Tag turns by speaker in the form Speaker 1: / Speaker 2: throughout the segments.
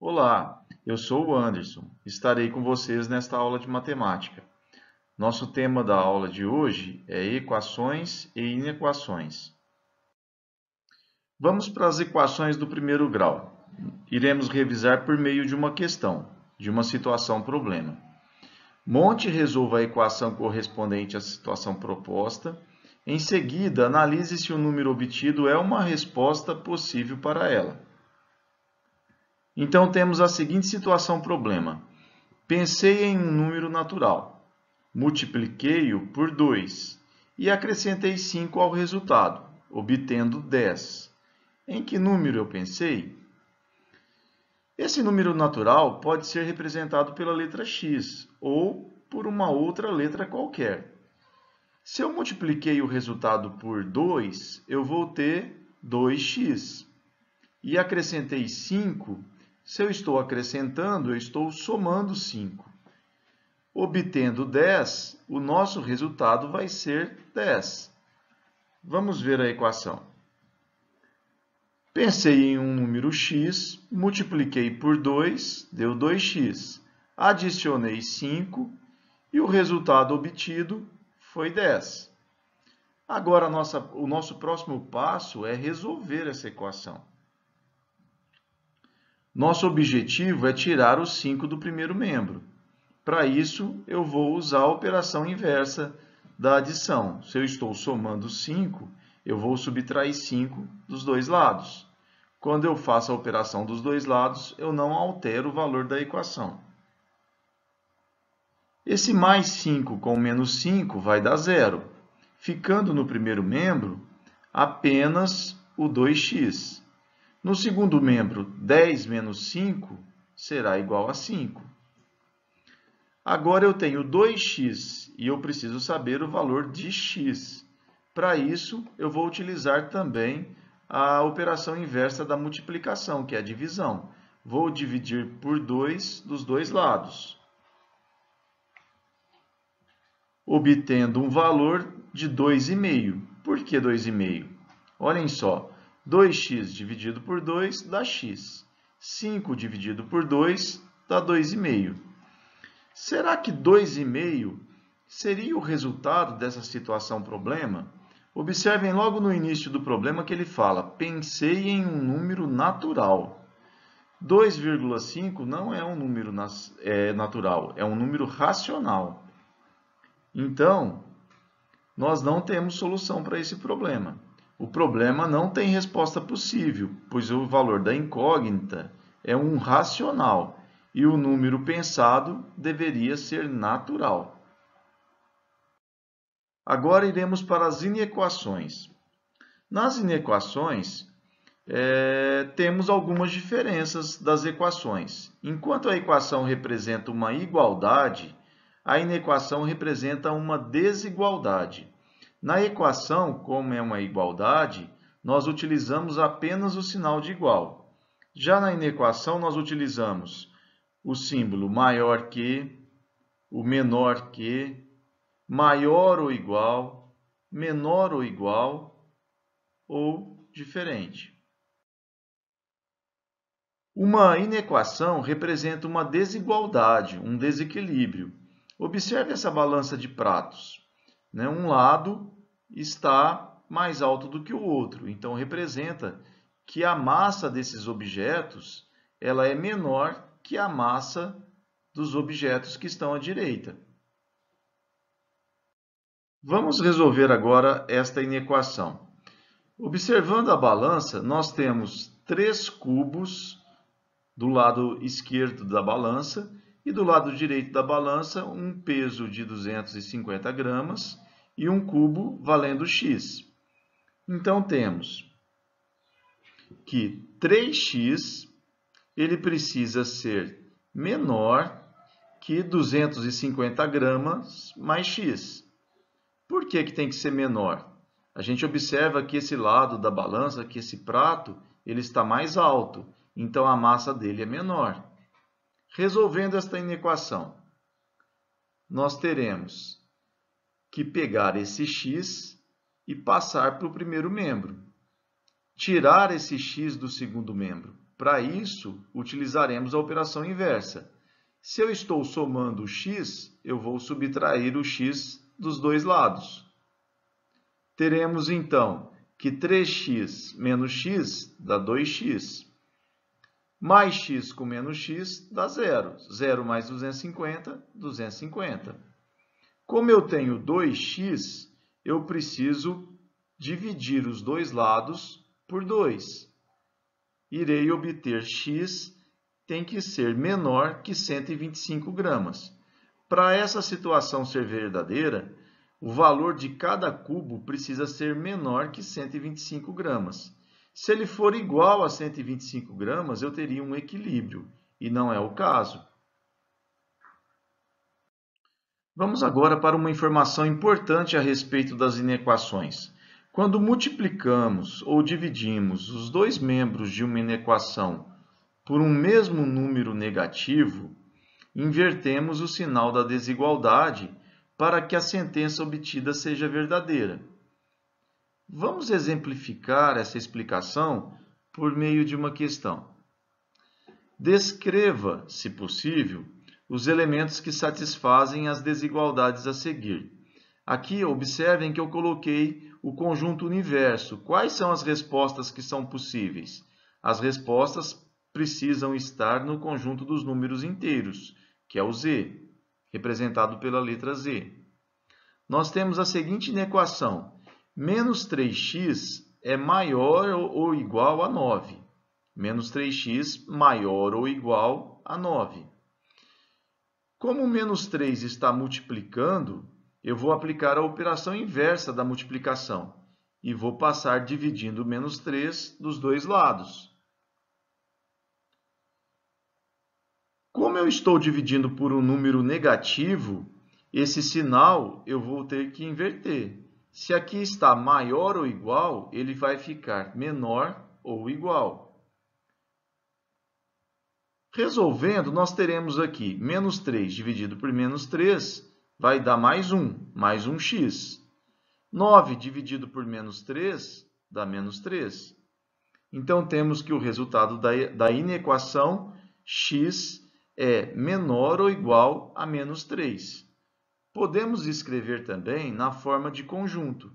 Speaker 1: Olá, eu sou o Anderson. Estarei com vocês nesta aula de matemática. Nosso tema da aula de hoje é equações e inequações. Vamos para as equações do primeiro grau. Iremos revisar por meio de uma questão, de uma situação problema. Monte resolva a equação correspondente à situação proposta. Em seguida, analise se o número obtido é uma resposta possível para ela. Então temos a seguinte situação problema. Pensei em um número natural, multipliquei-o por 2 e acrescentei 5 ao resultado, obtendo 10. Em que número eu pensei? Esse número natural pode ser representado pela letra x ou por uma outra letra qualquer. Se eu multipliquei o resultado por 2, eu vou ter 2x. E acrescentei 5, se eu estou acrescentando, eu estou somando 5. Obtendo 10, o nosso resultado vai ser 10. Vamos ver a equação. Pensei em um número x, multipliquei por 2, deu 2x. Adicionei 5 e o resultado obtido foi 10. Agora, nossa, o nosso próximo passo é resolver essa equação. Nosso objetivo é tirar o 5 do primeiro membro. Para isso, eu vou usar a operação inversa da adição. Se eu estou somando 5, eu vou subtrair 5 dos dois lados. Quando eu faço a operação dos dois lados, eu não altero o valor da equação. Esse mais 5 com menos 5 vai dar zero. Ficando no primeiro membro, apenas o 2x. No segundo membro, 10 menos 5 será igual a 5. Agora eu tenho 2x e eu preciso saber o valor de x. Para isso, eu vou utilizar também a operação inversa da multiplicação, que é a divisão. Vou dividir por 2 dos dois lados, obtendo um valor de 2,5. Por que 2,5? Olhem só, 2x dividido por 2 dá x. 5 dividido por 2 dá 2,5. Será que 2,5 seria o resultado dessa situação problema? Observem logo no início do problema que ele fala, pensei em um número natural. 2,5 não é um número é, natural, é um número racional. Então, nós não temos solução para esse problema. O problema não tem resposta possível, pois o valor da incógnita é um racional e o número pensado deveria ser natural. Agora iremos para as inequações. Nas inequações, é, temos algumas diferenças das equações. Enquanto a equação representa uma igualdade, a inequação representa uma desigualdade. Na equação, como é uma igualdade, nós utilizamos apenas o sinal de igual. Já na inequação, nós utilizamos o símbolo maior que, o menor que, maior ou igual, menor ou igual ou diferente. Uma inequação representa uma desigualdade, um desequilíbrio. Observe essa balança de pratos né, um lado está mais alto do que o outro. Então, representa que a massa desses objetos ela é menor que a massa dos objetos que estão à direita. Vamos resolver agora esta inequação. Observando a balança, nós temos três cubos do lado esquerdo da balança e do lado direito da balança um peso de 250 gramas e um cubo valendo x. Então temos que 3x ele precisa ser menor que 250 gramas mais x. Por que, que tem que ser menor? A gente observa que esse lado da balança, que esse prato, ele está mais alto, então a massa dele é menor. Resolvendo esta inequação, nós teremos que pegar esse x e passar para o primeiro membro. Tirar esse x do segundo membro. Para isso, utilizaremos a operação inversa. Se eu estou somando o x, eu vou subtrair o x dos dois lados. Teremos, então, que 3x menos x dá 2x mais x com menos x dá zero. Zero mais 250, 250. Como eu tenho 2x, eu preciso dividir os dois lados por 2. Irei obter x tem que ser menor que 125 gramas. Para essa situação ser verdadeira, o valor de cada cubo precisa ser menor que 125 gramas. Se ele for igual a 125 gramas, eu teria um equilíbrio, e não é o caso. Vamos agora para uma informação importante a respeito das inequações. Quando multiplicamos ou dividimos os dois membros de uma inequação por um mesmo número negativo, invertemos o sinal da desigualdade para que a sentença obtida seja verdadeira. Vamos exemplificar essa explicação por meio de uma questão. Descreva, se possível, os elementos que satisfazem as desigualdades a seguir. Aqui, observem que eu coloquei o conjunto universo. Quais são as respostas que são possíveis? As respostas precisam estar no conjunto dos números inteiros, que é o z, representado pela letra z. Nós temos a seguinte inequação. Menos 3x é maior ou igual a 9. Menos 3x maior ou igual a 9. Como menos 3 está multiplicando, eu vou aplicar a operação inversa da multiplicação e vou passar dividindo menos 3 dos dois lados. Como eu estou dividindo por um número negativo, esse sinal eu vou ter que inverter. Se aqui está maior ou igual, ele vai ficar menor ou igual. Resolvendo, nós teremos aqui menos 3 dividido por menos 3 vai dar mais 1, mais 1x. 9 dividido por menos 3 dá menos 3. Então, temos que o resultado da inequação x é menor ou igual a menos 3. Podemos escrever também na forma de conjunto.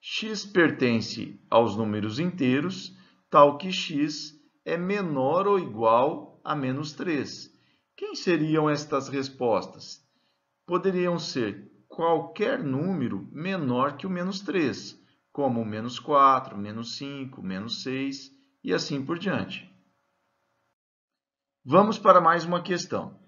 Speaker 1: x pertence aos números inteiros, tal que x é menor ou igual a menos 3. Quem seriam estas respostas? Poderiam ser qualquer número menor que o menos 3, como menos 4, menos 5, menos 6 e assim por diante. Vamos para mais uma questão.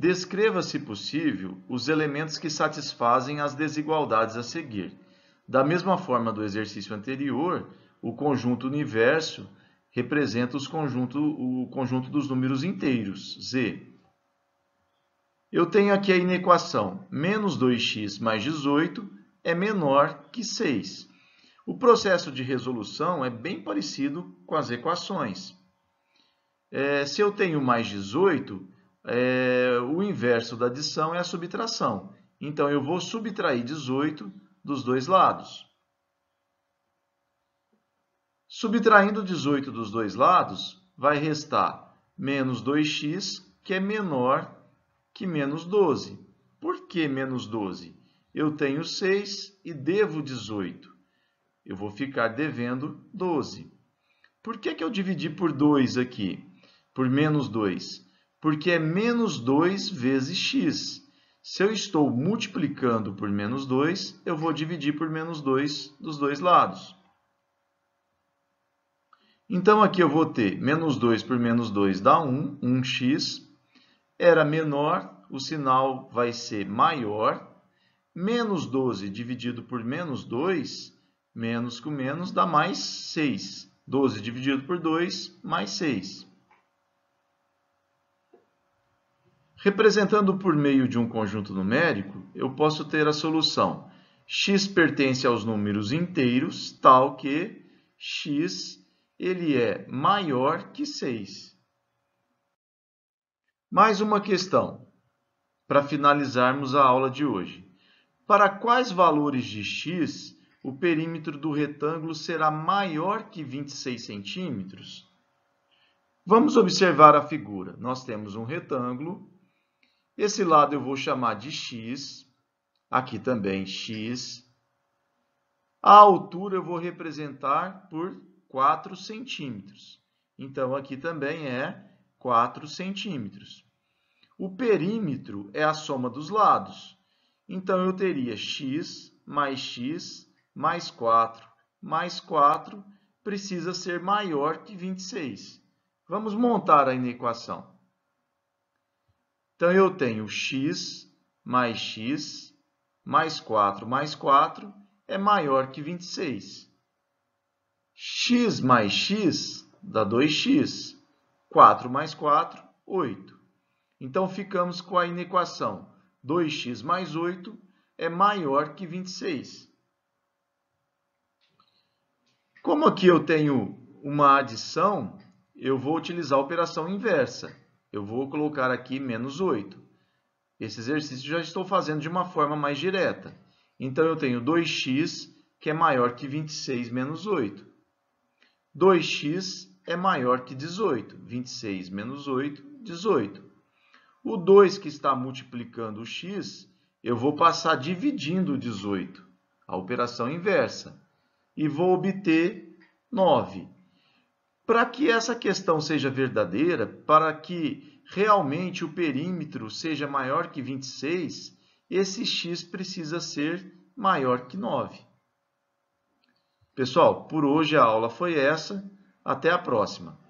Speaker 1: Descreva, se possível, os elementos que satisfazem as desigualdades a seguir. Da mesma forma do exercício anterior, o conjunto universo representa conjunto, o conjunto dos números inteiros, z. Eu tenho aqui a inequação menos 2x mais 18 é menor que 6. O processo de resolução é bem parecido com as equações. É, se eu tenho mais 18, é, o inverso da adição é a subtração. Então, eu vou subtrair 18 dos dois lados. Subtraindo 18 dos dois lados, vai restar menos 2x, que é menor que menos 12. Por que menos 12? Eu tenho 6 e devo 18. Eu vou ficar devendo 12. Por que, que eu dividi por 2 aqui? Por menos 2? porque é menos 2 vezes x. Se eu estou multiplicando por menos 2, eu vou dividir por menos 2 dos dois lados. Então, aqui eu vou ter menos 2 por menos 2 dá 1, 1x. Era menor, o sinal vai ser maior. Menos 12 dividido por menos 2, menos com menos, dá mais 6. 12 dividido por 2, mais 6. Representando por meio de um conjunto numérico, eu posso ter a solução x pertence aos números inteiros, tal que x ele é maior que 6. Mais uma questão, para finalizarmos a aula de hoje. Para quais valores de x o perímetro do retângulo será maior que 26 centímetros? Vamos observar a figura. Nós temos um retângulo esse lado eu vou chamar de x, aqui também x. A altura eu vou representar por 4 centímetros. Então, aqui também é 4 centímetros. O perímetro é a soma dos lados. Então, eu teria x mais x mais 4 mais 4 precisa ser maior que 26. Vamos montar a inequação. Então, eu tenho x mais x mais 4 mais 4 é maior que 26. x mais x dá 2x. 4 mais 4, 8. Então, ficamos com a inequação 2x mais 8 é maior que 26. Como aqui eu tenho uma adição, eu vou utilizar a operação inversa. Eu vou colocar aqui menos 8. Esse exercício já estou fazendo de uma forma mais direta. Então, eu tenho 2x que é maior que 26 menos 8. 2x é maior que 18. 26 menos 8, 18. O 2 que está multiplicando o x, eu vou passar dividindo o 18, a operação inversa, e vou obter 9. Para que essa questão seja verdadeira, para que realmente o perímetro seja maior que 26, esse x precisa ser maior que 9. Pessoal, por hoje a aula foi essa. Até a próxima!